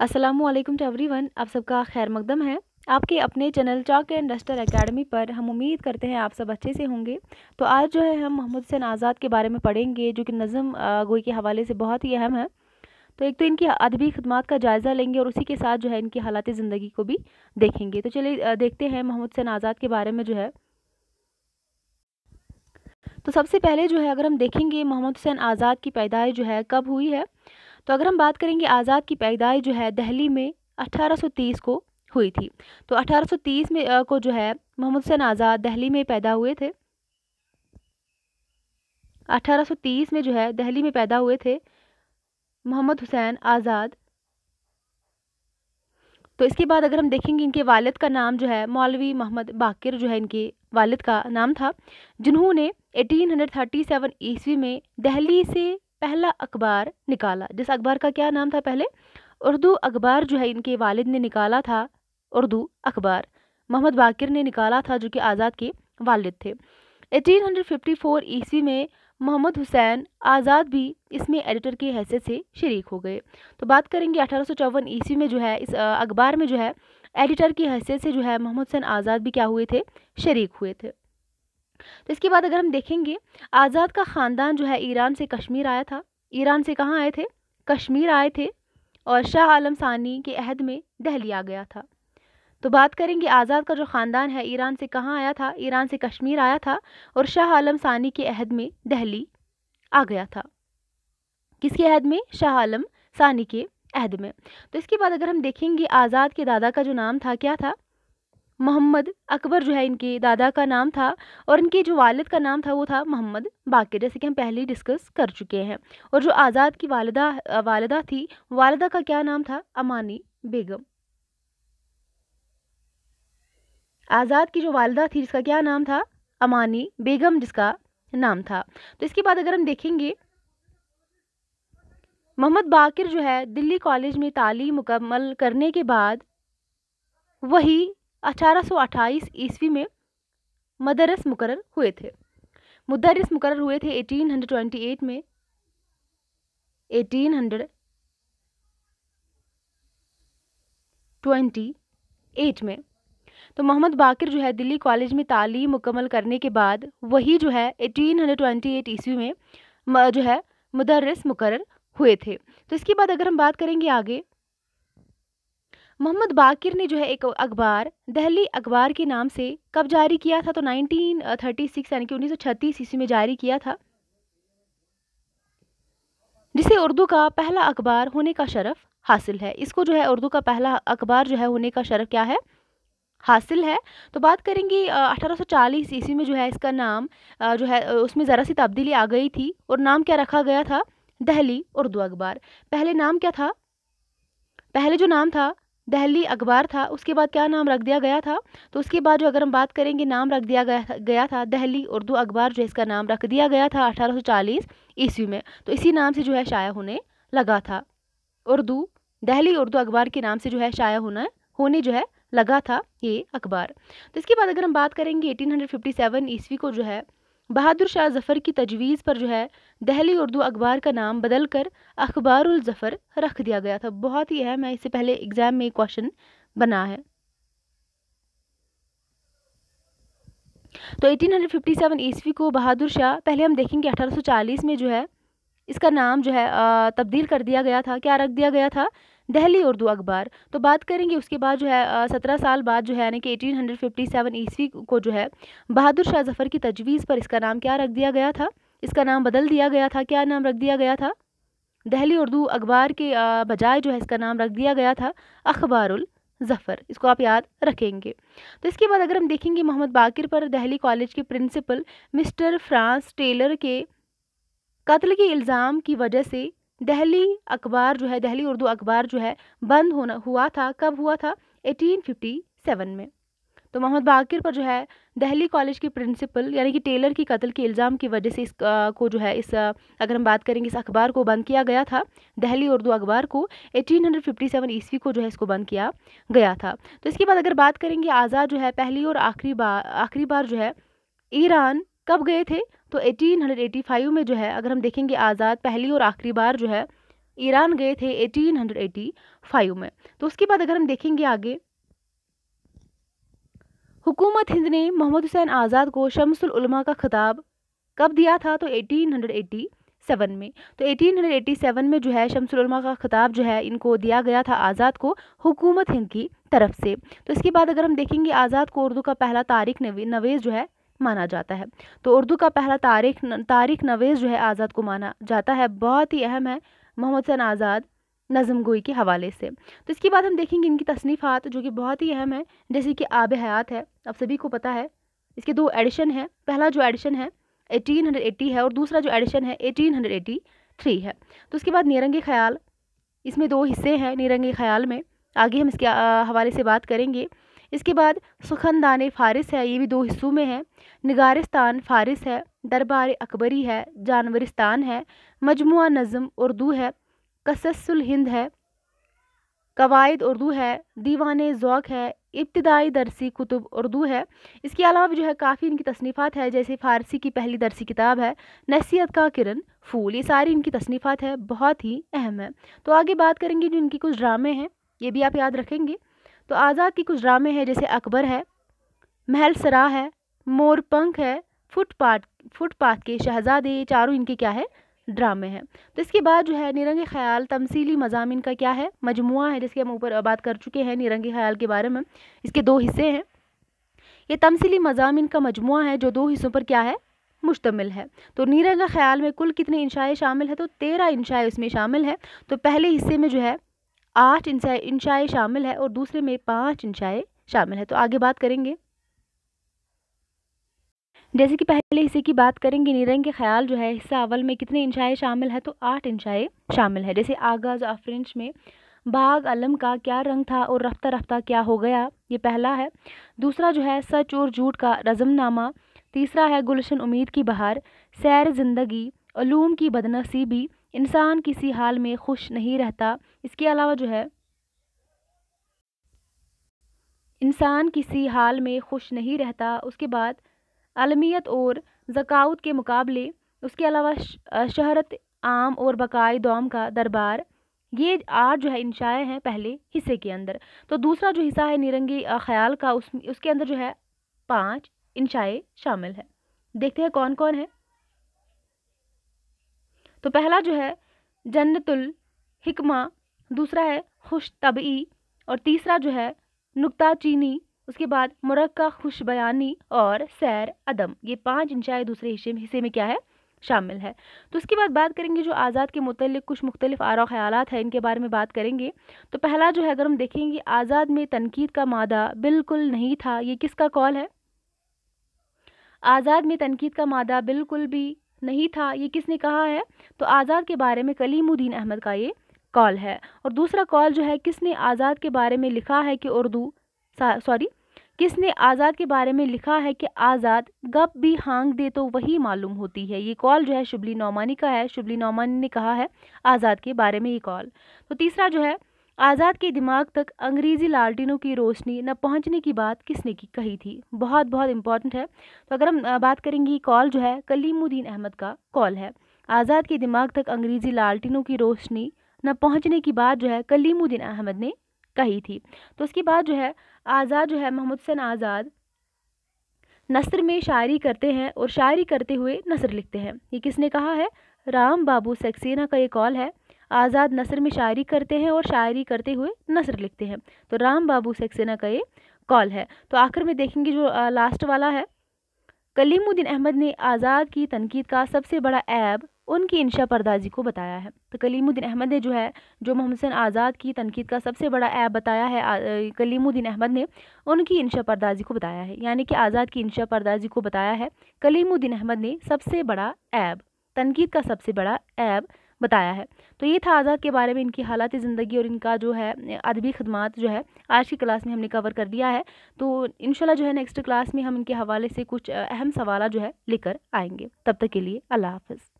Aslam to everyone आप सबका खैर मकदम है आपके अपने channel chalk and duster academy पर हम उम्मीद करते हैं आप सब अच्छे से होंगे तो आज जो है हम मोहम्मद हुसैन आज़ाद के बारे में पढ़ेंगे जो कि नज़म गोई के हवाले से बहुत ही अहम है तो एक तो इनकी अदबी खदमात का जायज़ा लेंगे और उसी के साथ जो है इनकी हालात ज़िंदगी को भी देखेंगे तो चलिए देखते हैं मोहम्मद हुसैन आज़ाद के बारे में जो है तो सबसे पहले जो है अगर हम देखेंगे मोहम्मद हुसैन आज़ाद की पैदाइश जो है कब हुई है तो अगर हम बात करेंगे आज़ाद की पैदाइश जो है दिल्ली में 1830 को हुई थी तो 1830 में को जो है मोहम्मद हुसैन आज़ाद दिल्ली में पैदा हुए थे 1830 में जो है दिल्ली में पैदा हुए थे मोहम्मद हुसैन आज़ाद तो इसके बाद अगर हम देखेंगे इनके वालिद का नाम जो है मौलवी मोहम्मद बाकिर जो है इनके वालिद का नाम था जिन्होंने 1837 ईस्वी में दिल्ली से पहला अखबार निकाला जिस अखबार का क्या नाम था पहले उर्दू अखबार जो है इनके वालिद ने निकाला था उर्दू अखबार मोहम्मद बाकिर ने निकाला था जो कि आज़ाद के वालिद थे 1854 ईस्वी में मोहम्मद हुसैन आज़ाद भी इसमें एडिटर की हैसियत से शरीक हो गए तो बात करेंगे अठारह ईस्वी में जो है इस अखबार में जो है एडिटर की हैसियत से जो है मोहम्मद हुसैन आज़ाद भी क्या हुए थे शरीक हुए थे तो इसके बाद अगर हम देखेंगे आज़ाद का ख़ानदान जो है ईरान से कश्मीर आया था ईरान से कहाँ आए थे कश्मीर आए थे और शाह आलम सानी के अहद में दहली आ गया था तो बात करेंगे आज़ाद का जो ख़ानदान है ईरान से कहाँ आया था ईरान से कश्मीर आया था और शाह आलम सानी के अहद में दहली आ गया था किसके अहद में शाह आलम सानी के अहद में तो इसके बाद अगर हम देखेंगे आज़ाद के दादा का जो नाम था क्या था मोहम्मद अकबर जो है इनके दादा का नाम था और इनके जो वालद का नाम था वो था मोहम्मद बाकी जैसे कि हम पहले ही डिस्कस कर चुके हैं और जो आज़ाद की वालदा वालदा थी वालदा का क्या नाम था अमानी बेगम आज़ाद की जो वालदा थी जिसका क्या नाम था अमानी बेगम जिसका नाम था तो इसके बाद अगर हम देखेंगे मोहम्मद बाकिर जो है दिल्ली कॉलेज में तालीम मुकम्मल करने के बाद वही 1828 ईस्वी में मदरस मुकर हुए थे मदरस मुकर हुए थे 1828 में 1828 में तो मोहम्मद बाकिर जो है दिल्ली कॉलेज में तालीम मुकम्मल करने के बाद वही जो है 1828 ईस्वी में जो है मदरस मुकर हुए थे तो इसके बाद अगर हम बात करेंगे आगे मोहम्मद बाकिर ने जो है एक अखबार दहली अखबार के नाम से कब जारी किया था तो 1936 यानी कि 1936 ईस्वी में जारी किया था जिसे उर्दू का पहला अखबार होने का शरफ हासिल है इसको जो है उर्दू का पहला अखबार जो है होने का शरफ क्या है हासिल है तो बात करेंगे अठारह सौ चालीस ईस्वी में जो है इसका नाम जो है उसमें ज़रा सी तब्दीली आ गई थी और नाम क्या रखा गया था दहली उर्दू अखबार पहले नाम क्या था पहले जो नाम था दहली अखबार था उसके बाद क्या नाम रख दिया गया था तो उसके बाद जो अगर हम बात करेंगे नाम रख दिया गया था दहली उर्दू अखबार जो इसका नाम रख दिया गया था 1840 ईस्वी में तो इसी नाम से जो है शाया होने लगा था उर्दू दहली उर्दू अखबार के नाम से जो है शाया होना होने जो है लगा था ये अखबार तो इसके बाद अगर हम बात करेंगे 1857 ईस्वी को जो है बहादुर शाह जफ़र की तजवीज़ पर जो है दहली उर्दू अखबार का नाम बदल कर जफर रख दिया गया था बहुत ही अहम है इससे पहले एग्ज़ाम में क्वेश्चन बना है तो 1857 ईस्वी को बहादुर शाह पहले हम देखेंगे 1840 में जो है इसका नाम जो है तब्दील कर दिया गया था क्या रख दिया गया था दिल्ली उर्दू अखबार तो बात करेंगे उसके बाद जो है सत्रह साल बाद जो है यानी कि एटीन हंड्रेड फिफ्टी सेवन ईस्वी को जो है बहादुर शाह जफ़र की तजवीज़ पर इसका नाम क्या रख दिया गया था इसका नाम बदल दिया गया था क्या नाम रख दिया गया था दहली उर्दू अखबार के बजाय जो है इसका नाम रख दिया गया था अखबारुल ज़फ़र इसको आप याद रखेंगे तो इसके बाद अगर हम देखेंगे मोहम्मद बाकिर पर दहली कॉलेज के प्रिंसिपल मिस्टर फ्रांस टेलर के कत्ल के इल्ज़ाम की वजह से दहली अखबार जो है दहली उर्दू अखबार जो है बंद होना हुआ था कब हुआ था 1857 में तो मोहम्मद बाकिर पर जो है दहली कॉलेज की प्रिंसिपल यानी कि टेलर की कत्ल के इल्ज़ाम की वजह से इस आ, को जो है इस आ, अगर हम बात करेंगे इस अखबार को बंद किया गया था दहली उर्दू अखबार को 1857 ईस्वी को जो है इसको बंद किया गया था तो इसके बाद अगर बात करेंगे आज़ाद जो है पहली और आखिरी बार आखिरी बार जो है ईरान कब गए थे तो 1885 में जो है अगर हम देखेंगे आज़ाद पहली और आखिरी बार जो है ईरान गए थे 1885 में तो उसके बाद अगर हम देखेंगे आगे हुकूमत हिंद ने मोहम्मद हुसैन आज़ाद को शमसलमा का खिताब कब दिया था तो 1887 में तो 1887 में जो है शमसलमा का खिताब जो है इनको दिया गया था आज़ाद को हुकूमत हिंद की तरफ से तो इसके बाद अगर हम देखेंगे आज़ाद को उर्दू का पहला तारीख नवेज जो है माना जाता है तो उर्दू का पहला तारीख तारीख नवेज जो है आज़ाद को माना जाता है बहुत ही अहम है मोहम्मद सन आज़ाद नज़म गोई के हवाले से तो इसके बाद हम देखेंगे इनकी तसनीफ़ात जो कि बहुत ही अहम है जैसे कि आब हयात है आप सभी को पता है इसके दो एडिशन है पहला जो एडिशन है 1880 है और दूसरा जो एडिशन है 1883 है तो उसके बाद निरंगे ख्याल इसमें दो हिस्से हैं निरंगे ख्याल में आगे हम इसके हवाले से बात करेंगे इसके बाद सुखनदान फ़ारिस है ये भी दो हिस्सों में है निगारिस्तान फ़ारिस है दरबार अकबरी है जानवरिस्तान है मजमु नज़म उर्दू है कससुल हिंद है कवायद उर्दू है दीवान ज़ौक़ है इब्तदाई दरसी कुतुब उर्दू है इसके अलावा जो है काफ़ी इनकी तसनीफ़ात है जैसे फ़ारसी की पहली दरसी किताब है नसीहत का किरण फूल ये सारी इनकी तसनीफ़ात है बहुत ही अहम है तो आगे बात करेंगे जो इनकी कुछ ड्रामे हैं ये भी आप याद रखेंगे तो आज़ाद की कुछ ड्रामे हैं जैसे अकबर है महल सरा है मोरपंख है फुटपाथ फुटपाथ के शहजादे चारों इनके क्या है ड्रामे हैं तो इसके बाद जो है निरंग ख्याल तमसीली मजामिन का क्या है मजमु है जिसके हम ऊपर बात कर चुके हैं निरंग ख्याल के बारे में इसके दो हिस्से हैं ये तमसीली मजामिन का मजमु है जो दो हिस्सों पर क्या है मुश्तमिल है तो नीरंग ख्याल में कुल कितने इंशाएँ शामिल है तो तेरह इंशाएँ उसमें शामिल है तो पहले हिस्से में जो है आठ इंसाए इंशाएँ शामिल है और दूसरे में पाँच इंशाएँ शामिल है तो आगे बात करेंगे जैसे कि पहले हिस्से की बात करेंगे निरंग के ख्याल जो है हिस्सा अवल में कितने इंशाएँ शामिल है तो आठ इंशाएँ शामिल है जैसे आगाज आफरेंच में बाग अलम का क्या रंग था और रफ्ता रफ्ता क्या हो गया ये पहला है दूसरा जो है सच और झूठ का रजमनामा तीसरा है गुलशन उम्मीद की बहार सैर ज़िंदगी अलूम की बदनसीबी इंसान किसी हाल में खुश नहीं रहता इसके अलावा जो है इंसान किसी हाल में खुश नहीं रहता उसके बाद अलमियत और जकाउत के मुकाबले उसके अलावा शहरत आम और बकाए दौम का दरबार ये आठ जो है इंशाए हैं पहले हिस्से के अंदर तो दूसरा जो हिस्सा है निरंगी ख्याल का उस उसके अंदर जो है पाँच इंशाए शामिल है देखते हैं कौन कौन है तो पहला जो है जन्नतुल हिकमा दूसरा है खुश तबी और तीसरा जो है नुकता चीनी उसके बाद मुरक्का खुश बयानी और सैर अदम ये पांच इंशाएँ दूसरे हिस्से में हिस्से में क्या है शामिल है तो उसके बाद बात करेंगे जो आज़ाद के मतलब कुछ मुख्तलिफ आरा ख्याल हैं इनके बारे में बात करेंगे तो पहला जो है अगर हम देखेंगे आज़ाद में तनकीद का मादा बिल्कुल नहीं था ये किसका कॉल है आज़ाद में तनकीद का मादा बिल्कुल भी नहीं था ये किसने कहा है तो आज़ाद के बारे में कलीमुद्दीन अहमद का ये कॉल है और दूसरा कॉल जो है किसने आज़ाद के बारे में लिखा है कि उर्दू सॉरी किसने आज़ाद के बारे में लिखा है कि आज़ाद गप भी हांग दे तो वही मालूम होती है ये कॉल जो है शुबली नौमानी का है शुबली नौमानी ने कहा है आज़ाद के बारे में ये कॉल तो तीसरा जो है आज़ाद के दिमाग तक अंग्रेज़ी लालटिनों की रोशनी न पहुंचने की बात किसने की कही थी बहुत बहुत इंपॉर्टेंट है तो अगर हम बात करेंगे कॉल जो है कलीमुद्दीन अहमद का कॉल है आज़ाद के दिमाग तक अंग्रेज़ी लालटिनों की रोशनी न पहुंचने की बात जो है कलीमुद्दीन अहमद ने कही थी तो उसके बाद जो है आज़ाद जो है मोहम्मद हसन आज़ाद नसर में शायरी करते हैं और शायरी करते हुए नसर लिखते हैं ये किसने कहा है राम बाबू सक्सेना का ये कॉल है आज़ाद नसर में शायरी करते हैं और शायरी करते हुए नसर लिखते हैं तो राम बाबू सक्सेना का ये कॉल है तो आखिर में देखेंगे जो आ, लास्ट वाला है कलीमुद्दीन अहमद ने आज़ाद की तनकीद का सबसे बड़ा ऐब उनकी इंशा परदाजी को बताया है तो कलीमुद्दीन अहमद ने जो है जो मोहम्मद हसन आज़ाद की तनकीद का सबसे बड़ा ऐप बताया है कलीमुद्दीन अहमद ने उनकी इंशा परदाजी को बताया है यानी कि आज़ाद की इंशा परदाजी को बताया है कलीमुद्दीन अहमद ने सबसे बड़ा ऐब तनकीद का सबसे बड़ा ऐब बताया है तो ये था आज़ाद के बारे में इनकी हालात ज़िंदगी और इनका जो है अदबी खदमात जो है आज की क्लास में हमने कवर कर दिया है तो इन जो है नेक्स्ट क्लास में हम इनके हवाले से कुछ अहम सवाल जो है लेकर आएंगे तब तक के लिए अल्लाह हाफ